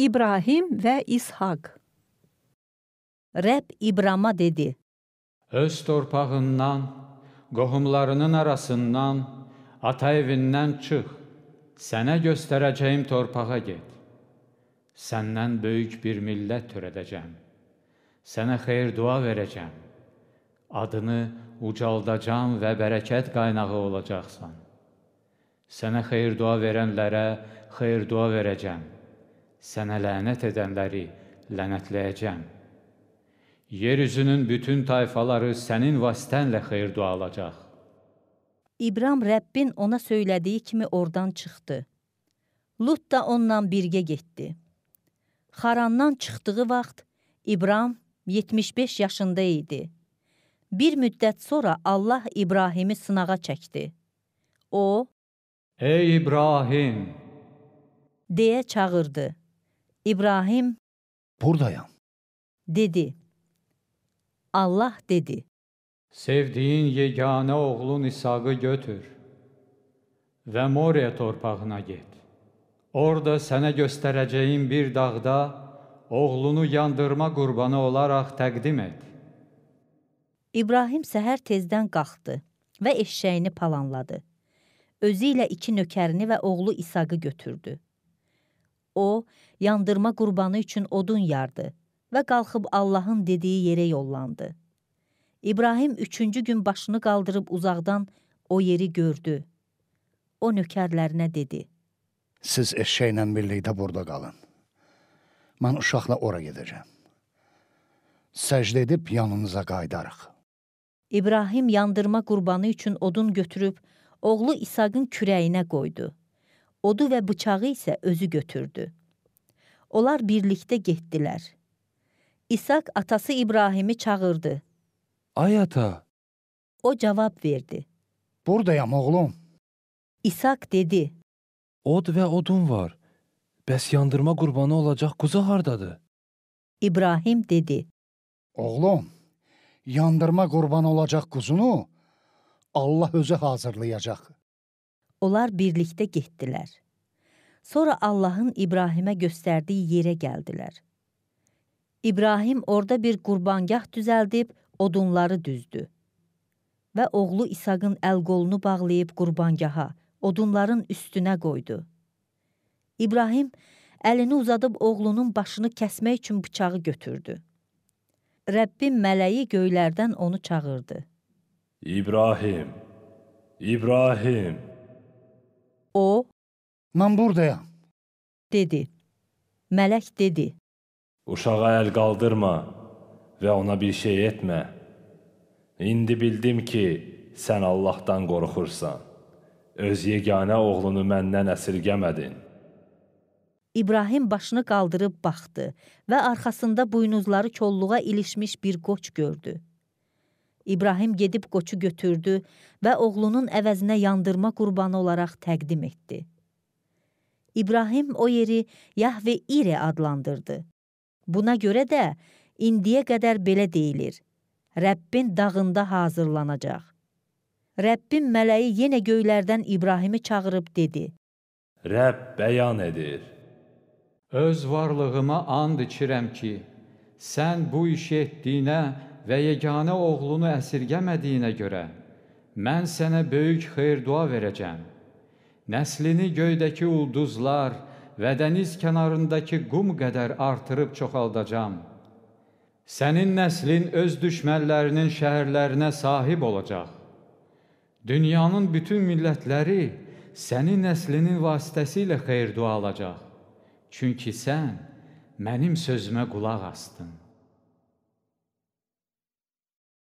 İbrahim və İshak Rəb İbrama dedi, Öz torpağından, qohumlarının arasından, ata evindən çıx, sənə göstərəcəyim torpağa get. Səndən böyük bir millət törədəcəm, sənə xeyir dua verəcəm, adını ucaldacam və bərəkət qaynağı olacaqsan. Sənə xeyir dua verənlərə xeyir dua verəcəm.'' sənə lənət edənləri lənətləyəcəm. Yeryüzünün bütün tayfaları sənin vasitənlə xeyir dua alacaq. İbram Rəbbin ona söylədiyi kimi oradan çıxdı. Lut da onunla birgə getdi. Xarandan çıxdığı vaxt İbram 75 yaşında idi. Bir müddət sonra Allah İbrahimi sınağa çəkdi. O, Ey İbrahim! deyə çağırdı. İbrahim, Buradayım. Dedi, Allah dedi, Sevdiyin yeganə oğlun İsaqı götür və Moriya torpağına get. Orada sənə göstərəcəyim bir dağda oğlunu yandırma qurbanı olaraq təqdim et. İbrahim səhər tezdən qalxdı və eşşəyini palanladı. Özü ilə iki nökərini və oğlu İsaqı götürdü. O, yandırma qurbanı üçün odun yardı və qalxıb Allahın dediyi yerə yollandı. İbrahim üçüncü gün başını qaldırıb uzaqdan o yeri gördü. O nökərlərinə dedi. Siz eşəklə birlikdə burada qalın. Mən uşaqla ora gedəcəm. Səcdə edib yanınıza qayıdarıq. İbrahim yandırma qurbanı üçün odun götürüb, oğlu İsaqın kürəyinə qoydu. Odu və bıçağı isə özü götürdü. Onlar birlikdə getdilər. İsaq atası İbrahimi çağırdı. Ay ata! O cavab verdi. Buradayam oğlum. İsaq dedi. Od və odun var. Bəs yandırma qurbanı olacaq quzu hardadır? İbrahim dedi. Oğlum, yandırma qurbanı olacaq quzunu Allah özü hazırlayacaq. Onlar birlikdə getdilər. Sonra Allahın İbrahimə göstərdiyi yerə gəldilər. İbrahim orada bir qurbangah düzəldib odunları düzdü və oğlu İsaqın əl qolunu bağlayıb qurbangaha, odunların üstünə qoydu. İbrahim əlini uzadıb oğlunun başını kəsmək üçün bıçağı götürdü. Rəbbim mələyi göylərdən onu çağırdı. İbrahim, İbrahim! O, Mən buradayam. dedi. Mələk dedi. Uşağa əl qaldırma və ona bir şey etmə. İndi bildim ki, sən Allahdan qorxursan. Öz yeganə oğlunu məndən əsirgəmədin. İbrahim başını qaldırıb baxdı və arxasında buynuzları kolluğa ilişmiş bir qoç gördü. İbrahim gedib qoçu götürdü və oğlunun əvəzinə yandırma qurbanı olaraq təqdim etdi. İbrahim o yeri Yahve İre adlandırdı. Buna görə də indiyə qədər belə deyilir. Rəbbin dağında hazırlanacaq. Rəbbin mələyi yenə göylərdən İbrahimi çağırıb dedi. Rəbb bəyan edir. Öz varlığıma and içirəm ki, sən bu işi etdiyinə və yeganə oğlunu əsirgəmədiyinə görə mən sənə böyük xeyir dua verəcəm. Nəslini göydəki ulduzlar və dəniz kənarındakı qum qədər artırıb çoxaldacam. Sənin nəslin öz düşmənlərinin şəhərlərinə sahib olacaq. Dünyanın bütün millətləri sənin nəslinin vasitəsilə xeyir dua alacaq. Çünki sən mənim sözümə qulaq astın.